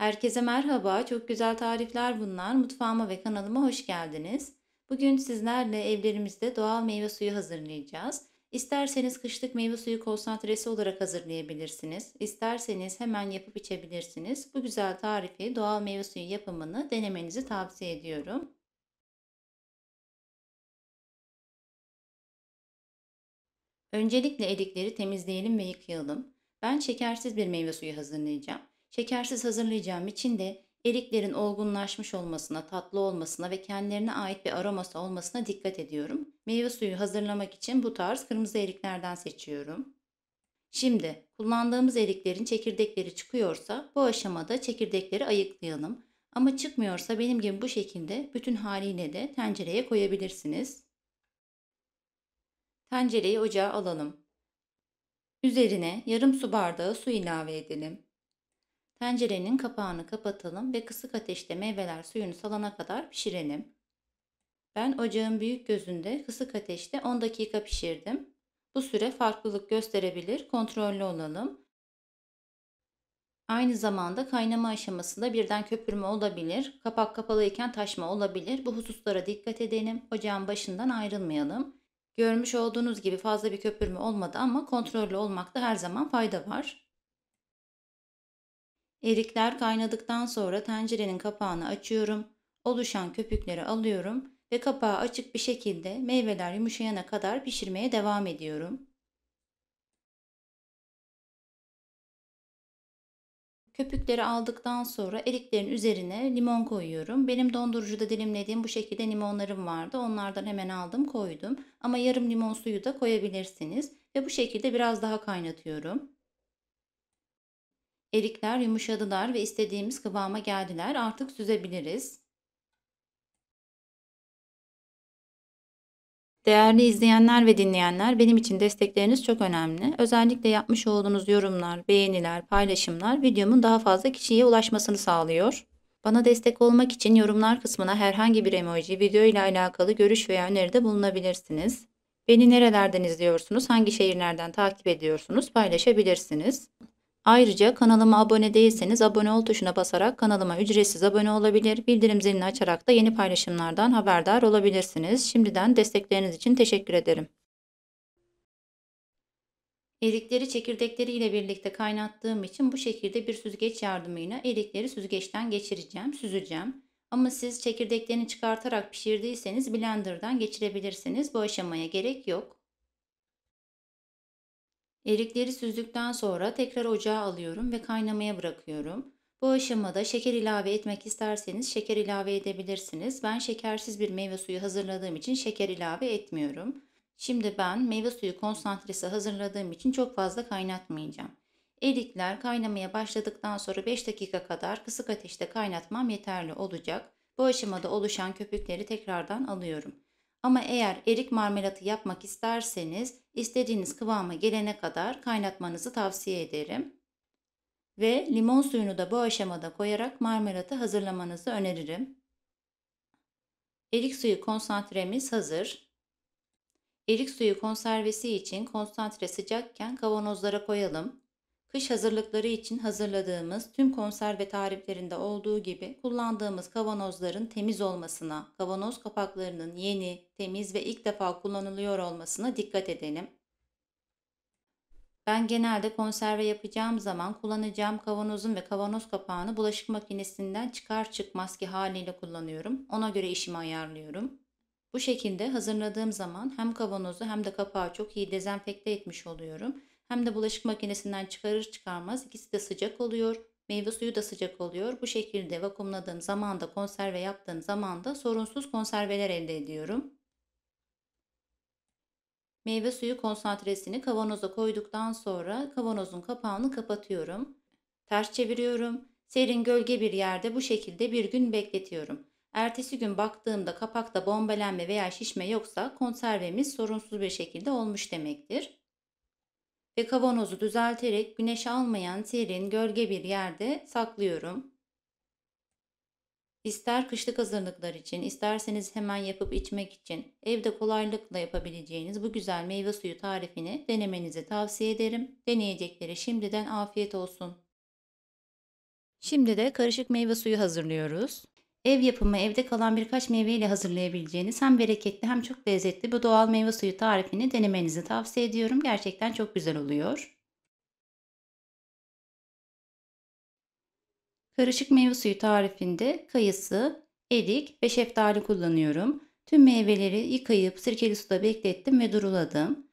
Herkese merhaba, çok güzel tarifler bunlar. Mutfağıma ve kanalıma hoş geldiniz. Bugün sizlerle evlerimizde doğal meyve suyu hazırlayacağız. İsterseniz kışlık meyve suyu konsantresi olarak hazırlayabilirsiniz. İsterseniz hemen yapıp içebilirsiniz. Bu güzel tarifi doğal meyve suyu yapımını denemenizi tavsiye ediyorum. Öncelikle erikleri temizleyelim ve yıkayalım. Ben şekersiz bir meyve suyu hazırlayacağım. Şekersiz hazırlayacağım için de eriklerin olgunlaşmış olmasına, tatlı olmasına ve kendilerine ait bir aroması olmasına dikkat ediyorum. Meyve suyu hazırlamak için bu tarz kırmızı eriklerden seçiyorum. Şimdi kullandığımız eriklerin çekirdekleri çıkıyorsa bu aşamada çekirdekleri ayıklayalım. Ama çıkmıyorsa benim gibi bu şekilde bütün haliyle de tencereye koyabilirsiniz. Tencereyi ocağa alalım. Üzerine yarım su bardağı su ilave edelim. Tencerenin kapağını kapatalım ve kısık ateşte meyveler suyunu salana kadar pişirelim. Ben ocağın büyük gözünde kısık ateşte 10 dakika pişirdim. Bu süre farklılık gösterebilir, kontrollü olalım. Aynı zamanda kaynama aşamasında birden köpürme olabilir, kapak kapalıyken taşma olabilir. Bu hususlara dikkat edelim, ocağın başından ayrılmayalım. Görmüş olduğunuz gibi fazla bir köpürme olmadı ama kontrollü olmakta her zaman fayda var. Erikler kaynadıktan sonra tencerenin kapağını açıyorum. Oluşan köpükleri alıyorum ve kapağı açık bir şekilde meyveler yumuşayana kadar pişirmeye devam ediyorum. Köpükleri aldıktan sonra eriklerin üzerine limon koyuyorum. Benim dondurucuda dilimlediğim bu şekilde limonlarım vardı. Onlardan hemen aldım koydum. Ama yarım limon suyu da koyabilirsiniz. Ve bu şekilde biraz daha kaynatıyorum. Erikler yumuşadılar ve istediğimiz kıvama geldiler. Artık süzebiliriz. Değerli izleyenler ve dinleyenler, benim için destekleriniz çok önemli. Özellikle yapmış olduğunuz yorumlar, beğeniler, paylaşımlar videomun daha fazla kişiye ulaşmasını sağlıyor. Bana destek olmak için yorumlar kısmına herhangi bir emoji, video ile alakalı görüş veya öneride bulunabilirsiniz. Beni nerelerden izliyorsunuz, hangi şehirlerden takip ediyorsunuz paylaşabilirsiniz. Ayrıca kanalıma abone değilseniz abone ol tuşuna basarak kanalıma ücretsiz abone olabilir, bildirim zilini açarak da yeni paylaşımlardan haberdar olabilirsiniz. Şimdiden destekleriniz için teşekkür ederim. Erikleri çekirdekleri ile birlikte kaynattığım için bu şekilde bir süzgeç yardımıyla erikleri süzgeçten geçireceğim, süzeceğim. Ama siz çekirdeklerini çıkartarak pişirdiyseniz blenderdan geçirebilirsiniz. Bu aşamaya gerek yok. Erikleri süzdükten sonra tekrar ocağa alıyorum ve kaynamaya bırakıyorum. Bu aşamada şeker ilave etmek isterseniz şeker ilave edebilirsiniz. Ben şekersiz bir meyve suyu hazırladığım için şeker ilave etmiyorum. Şimdi ben meyve suyu konsantresi hazırladığım için çok fazla kaynatmayacağım. Erikler kaynamaya başladıktan sonra 5 dakika kadar kısık ateşte kaynatmam yeterli olacak. Bu aşamada oluşan köpükleri tekrardan alıyorum. Ama eğer erik marmelatı yapmak isterseniz istediğiniz kıvama gelene kadar kaynatmanızı tavsiye ederim. Ve limon suyunu da bu aşamada koyarak marmelatı hazırlamanızı öneririm. Erik suyu konsantremiz hazır. Erik suyu konservesi için konsantre sıcakken kavanozlara koyalım. Kış hazırlıkları için hazırladığımız tüm konserve tariflerinde olduğu gibi kullandığımız kavanozların temiz olmasına, kavanoz kapaklarının yeni, temiz ve ilk defa kullanılıyor olmasına dikkat edelim. Ben genelde konserve yapacağım zaman kullanacağım kavanozun ve kavanoz kapağını bulaşık makinesinden çıkar çıkmaz ki haliyle kullanıyorum. Ona göre işimi ayarlıyorum. Bu şekilde hazırladığım zaman hem kavanozu hem de kapağı çok iyi dezenfekte etmiş oluyorum hem de bulaşık makinesinden çıkarır çıkarmaz ikisi de sıcak oluyor. Meyve suyu da sıcak oluyor. Bu şekilde vakumladığım zaman da konserve yaptığım zaman da sorunsuz konserveler elde ediyorum. Meyve suyu konsantresini kavanoza koyduktan sonra kavanozun kapağını kapatıyorum. Ters çeviriyorum. Serin gölge bir yerde bu şekilde bir gün bekletiyorum. Ertesi gün baktığımda kapakta bombelenme veya şişme yoksa konservemiz sorunsuz bir şekilde olmuş demektir ve kavanozu düzelterek güneş almayan serin gölge bir yerde saklıyorum. İster kışlık hazırlıklar için, isterseniz hemen yapıp içmek için evde kolaylıkla yapabileceğiniz bu güzel meyve suyu tarifini denemenizi tavsiye ederim. Deneyeceklere şimdiden afiyet olsun. Şimdi de karışık meyve suyu hazırlıyoruz. Ev yapımı evde kalan birkaç meyveyle hazırlayabileceğiniz hem bereketli hem çok lezzetli bu doğal meyve suyu tarifini denemenizi tavsiye ediyorum. Gerçekten çok güzel oluyor. Karışık meyve suyu tarifinde kayısı, erik ve şeftali kullanıyorum. Tüm meyveleri yıkayıp sirkeli suda beklettim ve duruladım.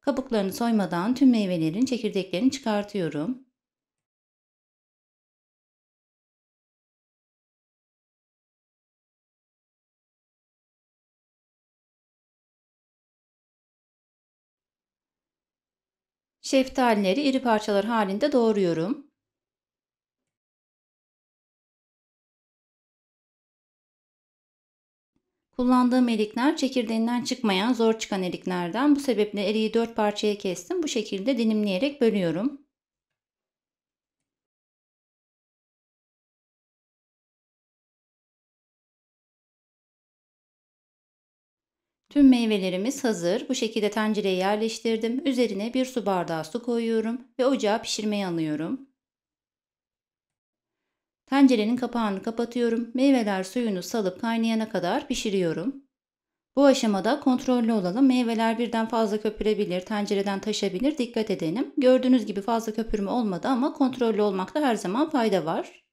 Kabuklarını soymadan tüm meyvelerin çekirdeklerini çıkartıyorum. Şeftalileri iri parçalar halinde doğruyorum. Kullandığım elikler çekirdeğinden çıkmayan zor çıkan eliklerden. Bu sebeple eriği 4 parçaya kestim. Bu şekilde dilimleyerek bölüyorum. Tüm meyvelerimiz hazır. Bu şekilde tencereye yerleştirdim. Üzerine bir su bardağı su koyuyorum ve ocağa pişirmeye alıyorum. Tencerenin kapağını kapatıyorum. Meyveler suyunu salıp kaynayana kadar pişiriyorum. Bu aşamada kontrollü olalım. Meyveler birden fazla köpürebilir, tencereden taşabilir. Dikkat edelim. Gördüğünüz gibi fazla köpürme olmadı ama kontrollü olmakta her zaman fayda var.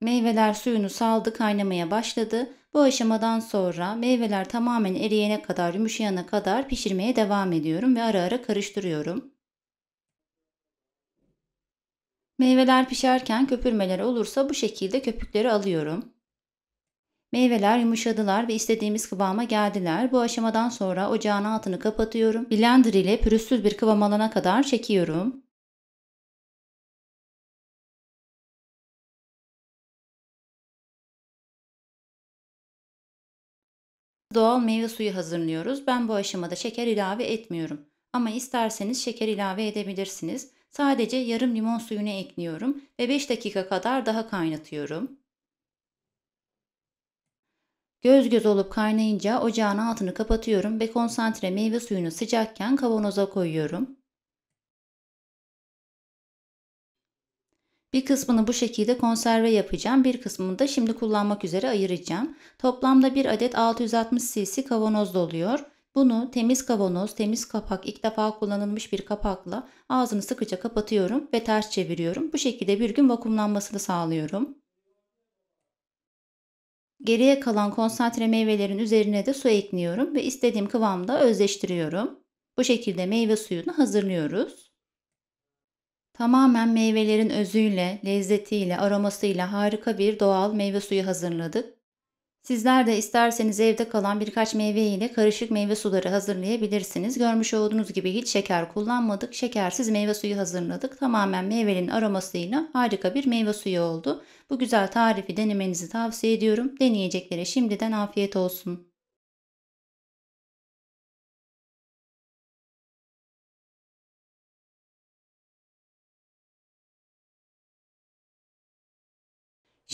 Meyveler suyunu saldı, kaynamaya başladı. Bu aşamadan sonra meyveler tamamen eriyene kadar yumuşayana kadar pişirmeye devam ediyorum ve ara ara karıştırıyorum. Meyveler pişerken köpürmeler olursa bu şekilde köpükleri alıyorum. Meyveler yumuşadılar ve istediğimiz kıvama geldiler. Bu aşamadan sonra ocağın altını kapatıyorum. Blender ile pürüzsüz bir kıvam alana kadar çekiyorum. Doğal meyve suyu hazırlıyoruz. Ben bu aşamada şeker ilave etmiyorum. Ama isterseniz şeker ilave edebilirsiniz. Sadece yarım limon suyunu ekliyorum ve 5 dakika kadar daha kaynatıyorum. Göz göz olup kaynayınca ocağın altını kapatıyorum ve konsantre meyve suyunu sıcakken kavanoza koyuyorum. Bir kısmını bu şekilde konserve yapacağım. Bir kısmını da şimdi kullanmak üzere ayıracağım. Toplamda bir adet 660 cc kavanoz doluyor. Bunu temiz kavanoz, temiz kapak, ilk defa kullanılmış bir kapakla ağzını sıkıca kapatıyorum ve ters çeviriyorum. Bu şekilde bir gün vakumlanmasını sağlıyorum. Geriye kalan konsantre meyvelerin üzerine de su ekliyorum ve istediğim kıvamda özleştiriyorum. Bu şekilde meyve suyunu hazırlıyoruz. Tamamen meyvelerin özüyle, lezzetiyle, aromasıyla harika bir doğal meyve suyu hazırladık. Sizler de isterseniz evde kalan birkaç meyve ile karışık meyve suları hazırlayabilirsiniz. Görmüş olduğunuz gibi hiç şeker kullanmadık. Şekersiz meyve suyu hazırladık. Tamamen meyvenin aromasıyla harika bir meyve suyu oldu. Bu güzel tarifi denemenizi tavsiye ediyorum. Deneyeceklere şimdiden afiyet olsun.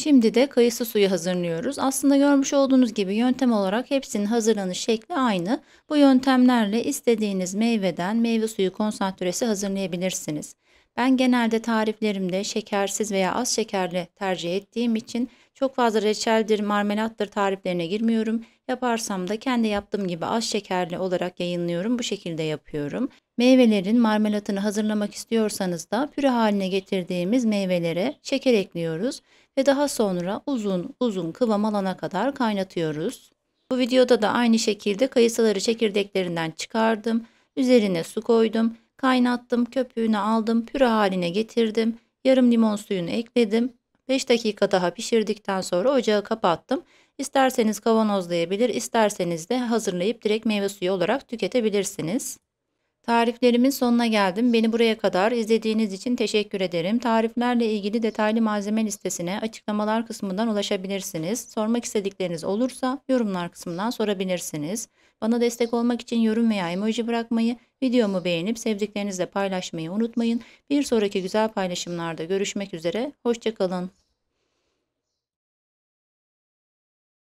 Şimdi de kayısı suyu hazırlıyoruz. Aslında görmüş olduğunuz gibi yöntem olarak hepsinin hazırlanış şekli aynı. Bu yöntemlerle istediğiniz meyveden meyve suyu konsantresi hazırlayabilirsiniz. Ben genelde tariflerimde şekersiz veya az şekerli tercih ettiğim için çok fazla reçeldir, marmelattır tariflerine girmiyorum. Yaparsam da kendi yaptığım gibi az şekerli olarak yayınlıyorum. Bu şekilde yapıyorum. Meyvelerin marmelatını hazırlamak istiyorsanız da püre haline getirdiğimiz meyvelere şeker ekliyoruz ve daha sonra uzun uzun kıvam alana kadar kaynatıyoruz. Bu videoda da aynı şekilde kayısıları çekirdeklerinden çıkardım. Üzerine su koydum Kaynattım, köpüğünü aldım, püre haline getirdim. Yarım limon suyunu ekledim. 5 dakika daha pişirdikten sonra ocağı kapattım. İsterseniz kavanozlayabilir, isterseniz de hazırlayıp direkt meyve suyu olarak tüketebilirsiniz. Tariflerimin sonuna geldim. Beni buraya kadar izlediğiniz için teşekkür ederim. Tariflerle ilgili detaylı malzeme listesine açıklamalar kısmından ulaşabilirsiniz. Sormak istedikleriniz olursa yorumlar kısmından sorabilirsiniz. Bana destek olmak için yorum veya emoji bırakmayı Videomu beğenip sevdiklerinizle paylaşmayı unutmayın. Bir sonraki güzel paylaşımlarda görüşmek üzere. Hoşçakalın.